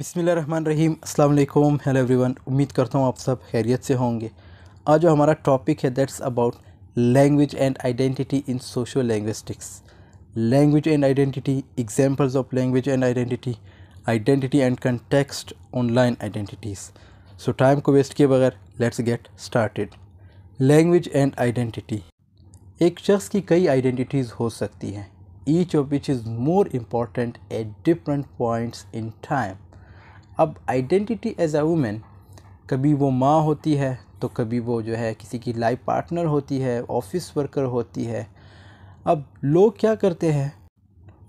बिसमीम अल्लाम hello everyone उम्मीद करता हूँ आप सब खैरियत से होंगे आज जो हमारा टॉपिक है that's about language and identity in sociolinguistics language and identity examples of language and identity identity and context online identities so time को वेस्ट किए बगैर let's get started language and identity एक शख्स की कई आइडेंटिटीज़ हो सकती हैं each of which is more important at different points in time अब आइडेंटिटी एज अ वूमेन कभी वो माँ होती है तो कभी वो जो है किसी की लाइफ पार्टनर होती है ऑफिस वर्कर होती है अब लोग क्या करते हैं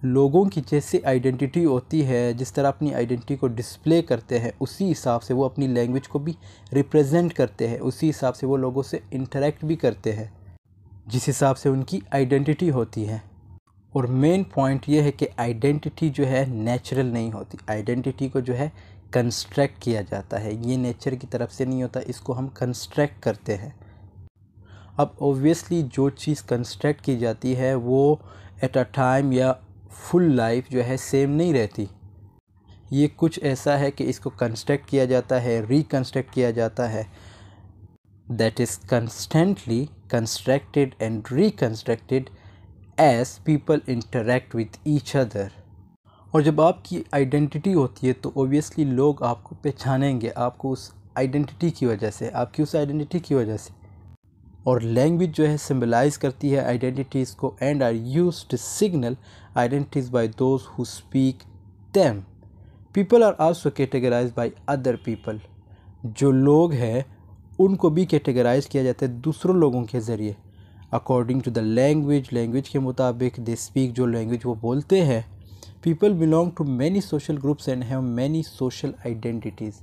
लोगों की जैसी आइडेंटिटी होती है जिस तरह अपनी आइडेंटिटी को डिस्प्ले करते हैं उसी हिसाब से वो अपनी लैंग्वेज को भी रिप्रेजेंट करते हैं उसी हिसाब से वो लोगों से इंटरेक्ट भी करते हैं जिस हिसाब से उनकी आइडेंटिटी होती है और मेन पॉइंट ये है कि आइडेंटिटी जो है नेचुरल नहीं होती आइडेंटिटी को जो है कंस्ट्रक्ट किया जाता है ये नेचर की तरफ से नहीं होता इसको हम कंस्ट्रक्ट करते हैं अब ओबियसली जो चीज़ कंस्ट्रक्ट की जाती है वो एट अ टाइम या फुल लाइफ जो है सेम नहीं रहती ये कुछ ऐसा है कि इसको कंस्ट्रक्ट किया जाता है रिकन्स्ट्रक्ट किया जाता है that is constantly constructed and reconstructed as people interact with each other और जब आपकी आइडेंटिटी होती है तो ओबियसली लोग आपको पहचानेंगे आपको उस आइडेंटिटी की वजह से आपकी उस आइडेंटिटी की वजह से और लैंग्वेज जो है सिम्बलाइज करती है आइडेंटिटीज़ को and are use to signal identities by those who speak them people are also categorise by other people जो लोग हैं उनको भी कैटेगराइज किया जाता है दूसरों लोगों के ज़रिए according to the language language के मुताबिक दे स्पीक जो लैंग्वेज वो बोलते हैं people belong to many social groups and have many social identities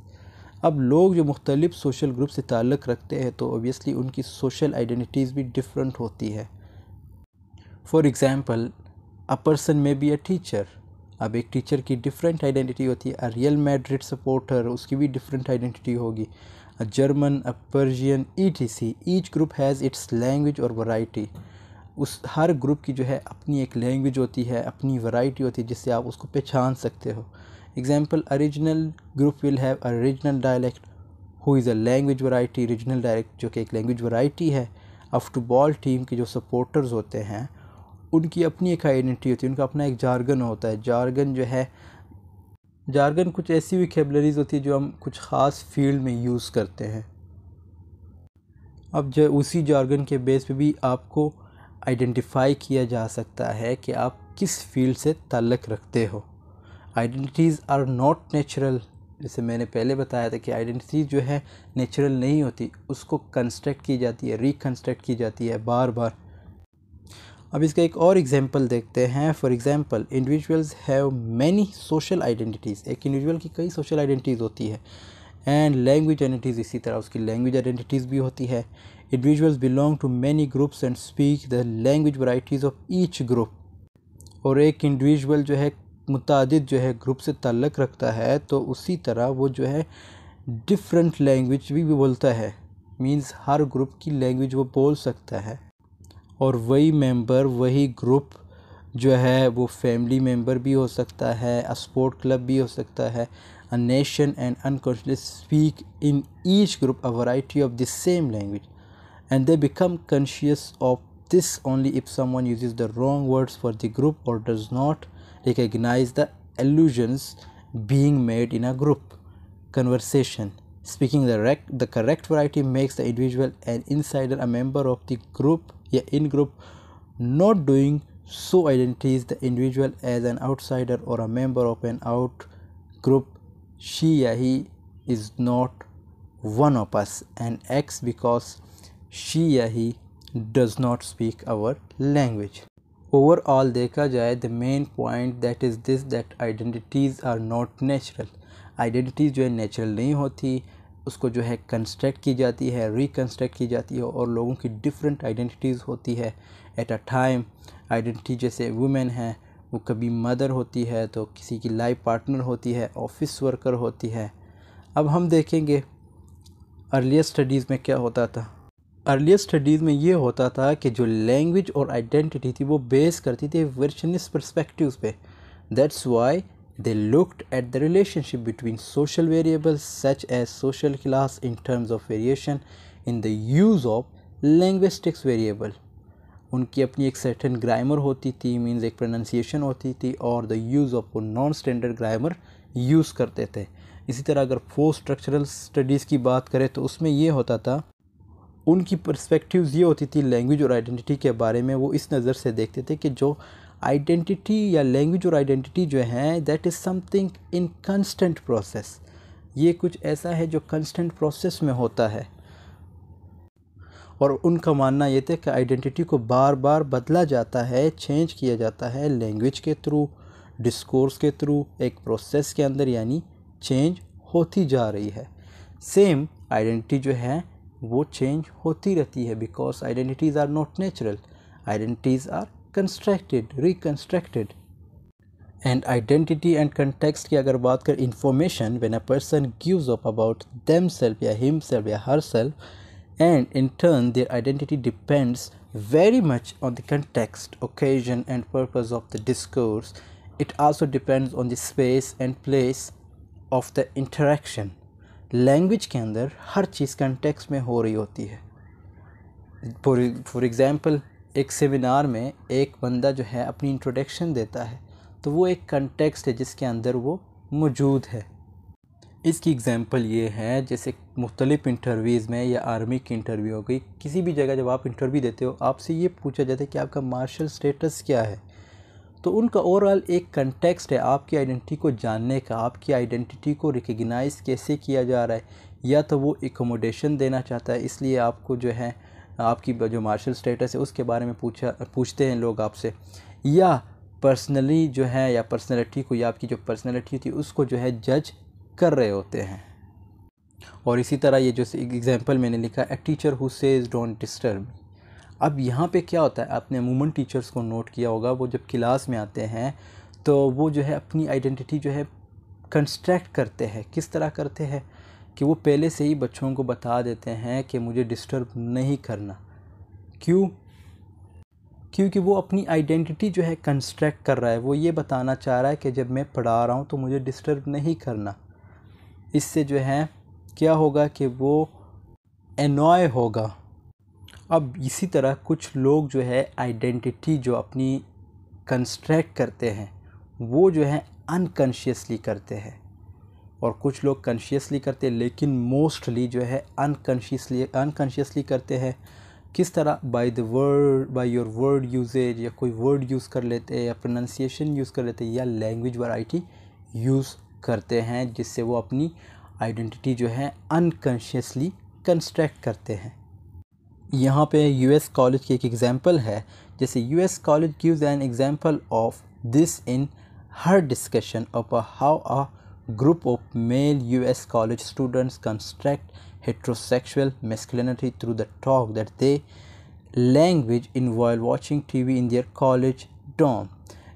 अब लोग जो मुख्तलिफ़ सोशल ग्रुप से ताल्लुक़ रखते हैं तो ओबियसली उनकी सोशल आइडेंटिटीज़ भी डिफरेंट होती है for example a person may be a teacher अब एक टीचर की डिफरेंट आइडेंटिटी होती है अ रियल मैड्रिड सपोर्टर उसकी भी डिफरेंट आइडेंटिटी होगी a German a Persian E T C each group has its language और वराइटी उस हर ग्रुप की जो है अपनी एक लैंग्वेज होती है अपनी वैरायटी होती है जिससे आप उसको पहचान सकते हो example original group will have original dialect who is a language variety regional dialect जो कि एक लैंग्वेज वैरायटी है अब फुटबॉल टीम के जो सपोर्टर्स होते हैं उनकी अपनी एक आइडेंटिटी होती है उनका अपना एक जारगन होता है जारगन जो है जारगन कुछ ऐसी विकेबलरीज होती है जो हम कुछ ख़ास फील्ड में यूज़ करते हैं अब जो उसी जारगन के बेस पे भी आपको आइडेंटिफाई किया जा सकता है कि आप किस फील्ड से ताल्लक़ रखते हो आइडेंटिटीज़ आर नॉट नेचुरल जैसे मैंने पहले बताया था कि आइडेंटिटी जो है नेचुरल नहीं होती उसको कंस्ट्रक्ट की जाती है रिकन्स्ट्रक्ट की जाती है बार बार अब इसका एक और एग्जांपल देखते हैं for example individuals have many social identities एक इंडिविजुअल की कई सोशल आइडेंटिटीज़ होती है एंड लैंग्वेज आइडेंटिटीज़ इसी तरह उसकी लैंग्वेज आइडेंटिटीज़ भी होती है Individuals belong to many groups and speak the language varieties of each group. और एक individual जो है मुतद जो है ग्रुप से तल्लक रखता है तो उसी तरह वो जो है डिफरेंट लैंग्वेज भी, भी बोलता है means हर ग्रुप की लैंग्वेज वो बोल सकता है और वही member वही ग्रुप जो है वो फैमिली मेंबर भी हो सकता है अ स्पोर्ट क्लब भी हो सकता है a nation and unconsciously speak in each group a variety of the same language and they become conscious of this only if someone uses the wrong words for the group or does not recognize the allusions being made in a group conversation speaking the, rec- the correct variety makes the individual an insider a member of the group yeah, in group not doing so identifies the individual as an outsider or a member of an out group she yeah, he is not one of us and acts because she या he does not speak our language overall देखा जाए the main point that is this that identities are not natural identities जो है natural नहीं होती उसको जो है कंस्ट्रक्ट की जाती है रिकन्स्ट्रक्ट की जाती है और लोगों की डिफरेंट आइडेंटिटीज़ होती है एट अ टाइम आइडेंटिटी जैसे वुमेन है वो कभी मदर होती है तो किसी की लाइफ पार्टनर होती है ऑफिस वर्कर होती है अब हम देखेंगे अर्लियर स्टडीज़ में क्या होता था अर्लियर स्टडीज़ में ये होता था कि जो लैंग्वेज और आइडेंटिटी थी वो बेस करती थी वर्शनिस परस्पेक्टिव पे that's why they looked at the relationship between social variables such as social class in terms of variation in the use of linguistics variable उनकी अपनी एक सर्टन ग्रामर होती थी मीन्स एक प्रोनाउंसिएशन होती थी और द यूज़ ऑफ वो नॉन स्टैंडर्ड ग्रामर यूज़ करते थे इसी तरह अगर फोर स्ट्रक्चरल स्टडीज़ की बात करें तो उसमें यह होता था उनकी पर्सपेक्टिव्स ये होती थी लैंग्वेज और आइडेंटिटी के बारे में वो इस नज़र से देखते थे कि जो आइडेंटिटी या लैंग्वेज और आइडेंटिटी जो है that is something in constant process ये कुछ ऐसा है जो कंस्टेंट प्रोसेस में होता है और उनका मानना ये था कि आइडेंटिटी को बार बार बदला जाता है चेंज किया जाता है लैंग्वेज के थ्रू डिस्कोर्स के थ्रू एक प्रोसेस के अंदर यानी चेंज होती जा रही है सेम आइडेंटिटी जो है वो चेंज होती रहती है because identities are not natural identities are constructed reconstructed and identity and context की अगर बात करें information when a person gives up about themself या हिम सेल्फ या herself and in turn their identity depends very much on the context occasion and purpose of the discourse it also depends on the space and place of the interaction language के अंदर हर चीज़ context में हो रही होती है for example एक seminar में एक बंदा जो है अपनी इंट्रोडक्शन देता है तो वो एक कंटेक्स्ट है जिसके अंदर वो मौजूद है इसकी एग्ज़ाम्पल ये है जैसे मुख्तलिफ इंटरव्यूज़ में या आर्मी की इंटरव्यू हो गई किसी भी जगह जब आप इंटरव्यू देते हो आपसे ये पूछा जाता है कि आपका मार्शल स्टेटस क्या है तो उनका ओवरऑल एक कंटेक्सट है आपकी आइडेंटिटी को जानने का आपकी आइडेंटिटी को रिकगनाइज़ कैसे किया जा रहा है या तो वो एकोमोडेशन देना चाहता है इसलिए आपको जो है आपकी जो मार्शल स्टेटस है उसके बारे में पूछा पूछते हैं लोग आपसे या पर्सनली जो है या पर्सनैलिटी को या आपकी जो पर्सनैलिटी होती है उसको जो है जज कर रहे होते हैं और इसी तरह ये जो एग्जांपल मैंने लिखा a teacher who says don't disturb अब यहाँ पे क्या होता है आपने अमूमन टीचर्स को नोट किया होगा वो जब क्लास में आते हैं तो वो जो है अपनी आइडेंटिटी जो है कंस्ट्रैक्ट करते हैं किस तरह करते हैं कि वो पहले से ही बच्चों को बता देते हैं कि मुझे डिस्टर्ब नहीं करना क्यों क्योंकि वो अपनी आइडेंटिटी जो है कंस्ट्रक्ट कर रहा है वो ये बताना चाह रहा है कि जब मैं पढ़ा रहा हूँ तो मुझे डिस्टर्ब नहीं करना इससे जो है क्या होगा कि वो एनॉय होगा अब इसी तरह कुछ लोग जो है आइडेंटिटी जो अपनी कंस्ट्रैक्ट करते हैं वो जो है अनकन्शियसली करते हैं और कुछ लोग कन्शियसली करते हैं लेकिन मोस्टली जो है अनकन्शियसली अनकन्शियसली करते हैं किस तरह by the word by your word usage या कोई वर्ड यूज़ कर लेते हैं या प्रोनाउंसिएशन यूज़ कर लेते हैं या लैंग्वेज वैरायटी यूज़ करते हैं जिससे वो अपनी आइडेंटिटी जो है अनकन्शियसली कंस्ट्रैक्ट करते हैं यहाँ पे यूएस कॉलेज की एक एग्ज़ाम्पल है जैसे US college gives an example of this in her discussion of how a of male male college students students construct masculinity through the talk that they language in wall watching T V in their college dorm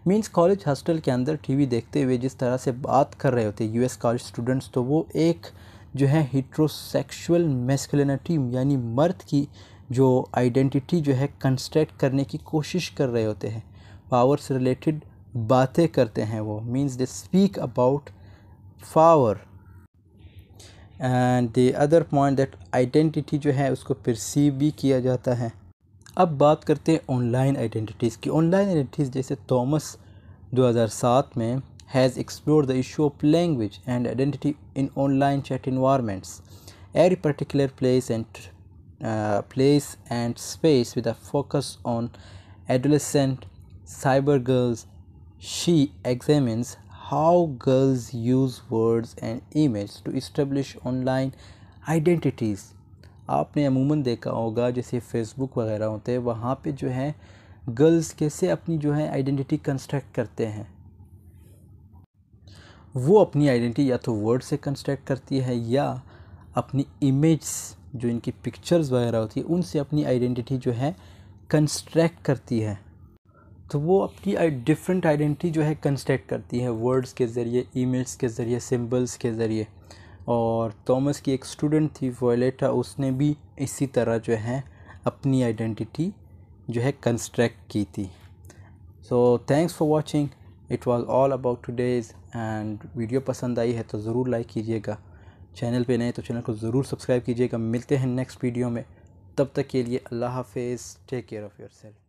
means college hostel के अंदर TV देखते हुए जिस तरह से बात कर रहे होते यूएस कॉलेज स्टूडेंट्स तो वो एक जो है हिट्रोसेक्सुअल मेस्कुलिनिटी यानी मर्द की जो आइडेंटिटी जो है कंस्ट्रक्ट करने की कोशिश कर रहे होते हैं पावर से रिलेटेड बातें करते हैं वो means they speak about power and the other point that identity जो है उसको परसीव भी किया जाता है अब बात करते हैं ऑनलाइन आइडेंटिटीज़ की ऑनलाइन आइडेंटिटीज़ जैसे थॉमस 2007 में has explore the issue of language and identity in online chat environments every particular place and place and space with a focus on adolescent cyber girls she examines how girls use words and images to establish online identities आपने अमूमन देखा होगा जैसे Facebook वगैरह होते हैं वहाँ पे जो है गर्ल्स कैसे अपनी जो है आइडेंटिटी कंस्ट्रक्ट करते हैं वो अपनी आइडेंटिटी या तो वर्ड से कंस्ट्रक्ट करती है या अपनी इमेज जो इनकी पिक्चर्स वगैरह होती है उनसे अपनी आइडेंटिटी जो है कंस्ट्रैक्ट करती है तो वो अपनी डिफरेंट आइडेंटिटी जो है कंस्ट्रैक्ट करती है वर्ड्स के ज़रिए ईमेल्स के ज़रिए सिम्बल्स के ज़रिए और थॉमस की एक स्टूडेंट थी वोलेटा उसने भी इसी तरह जो है अपनी आइडेंटिटी जो है कंस्ट्रैक्ट की थी so thanks for watching it was all about today's and video पसंद आई है तो ज़रूर लाइक कीजिएगा चैनल पे नए तो चैनल को ज़रूर सब्सक्राइब कीजिएगा मिलते हैं नेक्स्ट वीडियो में तब तक के लिए अल्लाह हाफिज़ take care of your self